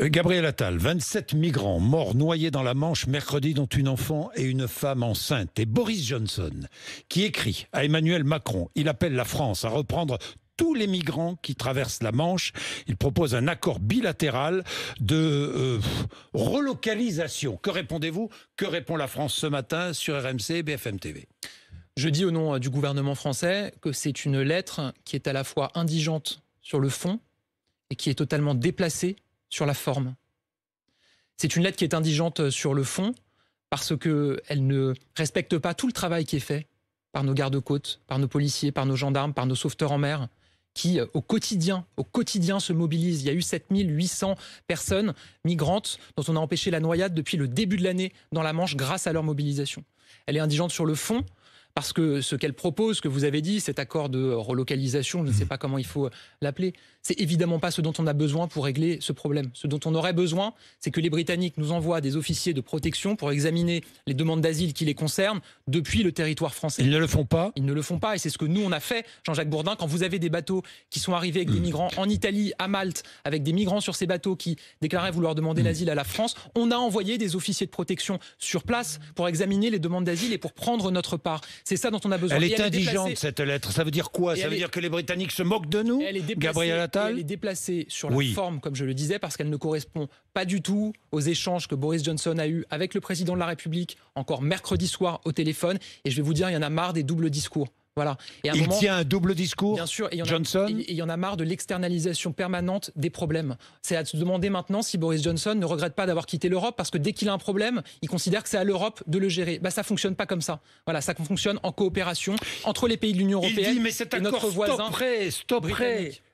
Euh, Gabriel Attal, 27 migrants morts noyés dans la Manche mercredi, dont une enfant et une femme enceinte. Et Boris Johnson, qui écrit à Emmanuel Macron, il appelle la France à reprendre tous les migrants qui traversent la Manche. Il propose un accord bilatéral de euh, relocalisation. Que répondez-vous Que répond la France ce matin sur RMC et BFM TV Je dis au nom euh, du gouvernement français que c'est une lettre qui est à la fois indigente sur le fond et qui est totalement déplacée sur la forme. C'est une lettre qui est indigente euh, sur le fond parce qu'elle ne respecte pas tout le travail qui est fait par nos gardes-côtes, par nos policiers, par nos gendarmes, par nos sauveteurs en mer, qui euh, au quotidien, au quotidien se mobilisent. Il y a eu 7800 personnes migrantes dont on a empêché la noyade depuis le début de l'année dans la Manche grâce à leur mobilisation. Elle est indigente sur le fond, parce que ce qu'elle propose, que vous avez dit, cet accord de relocalisation, je ne sais pas comment il faut euh, l'appeler, c'est évidemment pas ce dont on a besoin pour régler ce problème. Ce dont on aurait besoin, c'est que les Britanniques nous envoient des officiers de protection pour examiner les demandes d'asile qui les concernent depuis le territoire français. Ils ne le font pas Ils ne le font pas et c'est ce que nous on a fait, Jean-Jacques Bourdin, quand vous avez des bateaux qui sont arrivés avec des mmh. migrants en Italie, à Malte, avec des migrants sur ces bateaux qui déclaraient vouloir demander mmh. l'asile à la France, on a envoyé des officiers de protection sur place pour examiner les demandes d'asile et pour prendre notre part. C'est ça dont on a besoin. Elle est indigente cette lettre. Ça veut dire quoi Ça veut dire que les Britanniques se moquent de nous Gabriel elle est déplacée sur la forme, comme je le disais, parce qu'elle ne correspond pas du tout aux échanges que Boris Johnson a eus avec le président de la République, encore mercredi soir au téléphone. Et je vais vous dire, il y en a marre des doubles discours. Voilà. Et il tient un double discours, bien sûr, Johnson. il y en a marre de l'externalisation permanente des problèmes. C'est à se demander maintenant si Boris Johnson ne regrette pas d'avoir quitté l'Europe, parce que dès qu'il a un problème, il considère que c'est à l'Europe de le gérer. Bah, ça fonctionne pas comme ça. Voilà, ça fonctionne en coopération entre les pays de l'Union européenne et notre voisin Stop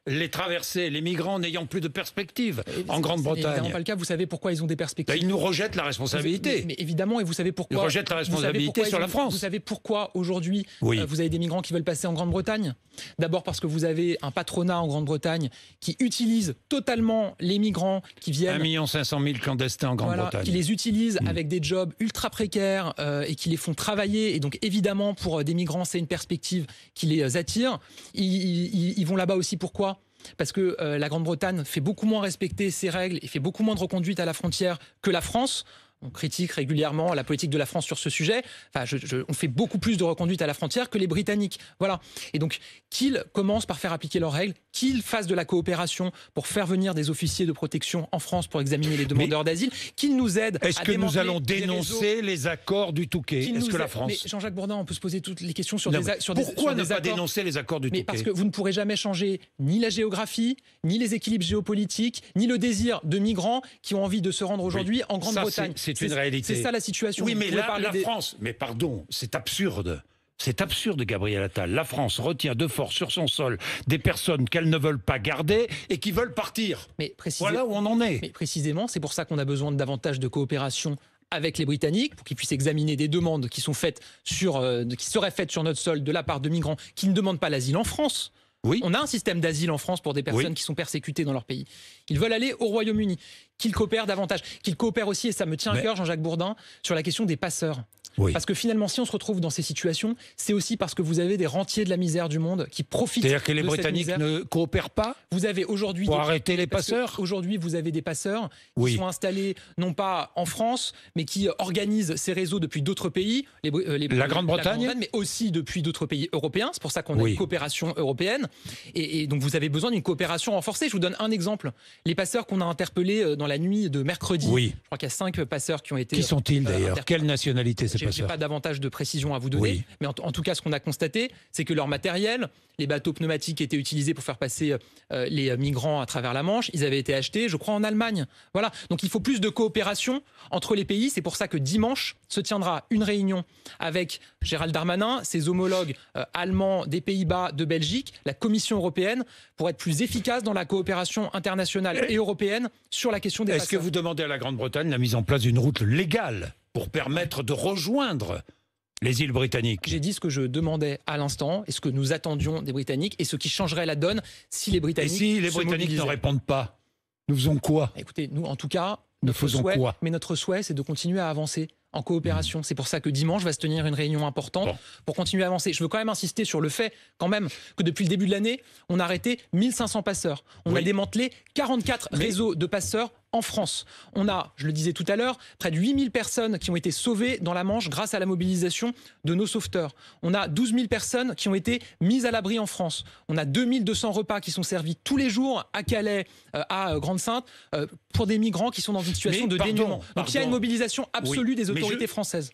les traverser, les migrants n'ayant plus de perspectives en Grande-Bretagne. C'est pas le cas. Vous savez pourquoi ils ont des perspectives ben, Ils nous rejettent la responsabilité. Mais, évidemment, et vous savez pourquoi Ils rejettent la responsabilité sur la France. Vous savez pourquoi aujourd'hui euh, vous avez des migrants qui veulent passer en Grande-Bretagne D'abord parce que vous avez un patronat en Grande-Bretagne qui utilise totalement les migrants qui viennent. 1 500 000 clandestins en Grande-Bretagne. qui les utilisent mm. avec des jobs ultra précaires euh, et qui les font travailler. Et donc évidemment, pour euh, des migrants, c'est une perspective qui les attire. ils vont là-bas aussi pourquoi parce que euh, la Grande-Bretagne fait beaucoup moins respecter ses règles et fait beaucoup moins de reconduite à la frontière que la France on critique régulièrement la politique de la France sur ce sujet. Enfin, on fait beaucoup plus de reconduite à la frontière que les Britanniques. Voilà. Et donc, qu'ils commencent par faire appliquer leurs règles, qu'ils fassent de la coopération pour faire venir des officiers de protection en France pour examiner les demandeurs d'asile, qu'ils nous aident. Est-ce que nous allons dénoncer les accords du Touquet Est-ce que la France Jean-Jacques Bourdin, on peut se poser toutes les questions sur des accords... Pourquoi des, ne pas dénoncer les accords du Touquet Parce que vous ne pourrez jamais changer ni la géographie, ni les équilibres géopolitiques, ni le désir de migrants qui ont envie de se rendre aujourd'hui en Grande-Bretagne. C'est ça la situation. Oui, mais la, France, mais pardon, c'est absurde. C'est absurde, Gabriel Attal. La France retient de force sur son sol des personnes qu'elle ne veut pas garder et qui veulent partir. Mais voilà où on en est. Mais précisément, c'est pour ça qu'on a besoin de davantage de coopération avec les Britanniques pour qu'ils puissent examiner des demandes qui sont faites sur, euh, qui seraient faites sur notre sol de la part de migrants qui ne demandent pas l'asile en France. Oui. On a un système d'asile en France pour des personnes qui sont persécutées dans leur pays. Ils veulent aller au Royaume-Uni. Qu'ils coopèrent davantage. Qu'ils coopèrent aussi, et ça me tient à cœur, Jean-Jacques Bourdin, sur la question des passeurs. Parce que finalement, si on se retrouve dans ces situations, c'est aussi parce que vous avez des rentiers de la misère du monde qui profitent. C'est-à-dire que les Britanniques ne coopèrent pas. Vous avez aujourd'hui pour arrêter les passeurs. Aujourd'hui, vous avez des passeurs qui sont installés non pas en France, mais qui organisent ces réseaux depuis d'autres pays, les... Euh, la Grande-Bretagne, mais aussi depuis d'autres pays européens. C'est pour ça qu'on a une coopération européenne. Et, donc, vous avez besoin d'une coopération renforcée. Je vous donne un exemple les passeurs qu'on a interpellés euh, dans la nuit de mercredi. Oui. Je crois qu'il y a cinq passeurs qui ont été. Qui sont-ils euh, d'ailleurs Quelle nationalité je n'ai pas davantage de précisions à vous donner, mais en, tout cas, ce qu'on a constaté, c'est que leur matériel, les bateaux pneumatiques étaient utilisés pour faire passer euh, les migrants à travers la Manche, ils avaient été achetés, je crois, en Allemagne. Voilà. Donc il faut plus de coopération entre les pays. C'est pour ça que dimanche se tiendra une réunion avec Gérald Darmanin, ses homologues euh, allemands des Pays-Bas, de Belgique, la Commission européenne, pour être plus efficace dans la coopération internationale et européenne sur la question des. Est-ce que vous demandez à la Grande-Bretagne la mise en place d'une route légale pour permettre de rejoindre les îles britanniques. J'ai dit ce que je demandais à l'instant et ce que nous attendions des Britanniques et ce qui changerait la donne si les Britanniques. Et si les Britanniques ne répondent pas, nous faisons quoi Écoutez, nous en tout cas, nous faisons quoi Mais notre souhait, c'est de continuer à avancer en coopération. Hmm. C'est pour ça que dimanche va se tenir une réunion importante pour continuer à avancer. Je veux quand même insister sur le fait, quand même, que depuis le début de l'année, on a arrêté 1500 passeurs. On a démantelé 44 réseaux de passeurs en France. On a, je le disais tout à l'heure, près de 8000 personnes qui ont été sauvées dans la Manche grâce à la mobilisation de nos sauveteurs. On a 12 000 personnes qui ont été mises à l'abri en France. On a 2200 repas qui sont servis tous les jours à Calais, euh, à euh, Grande-Sainte, euh, pour des migrants qui sont dans une situation de dénuement. Donc il y a une mobilisation absolue des autorités françaises.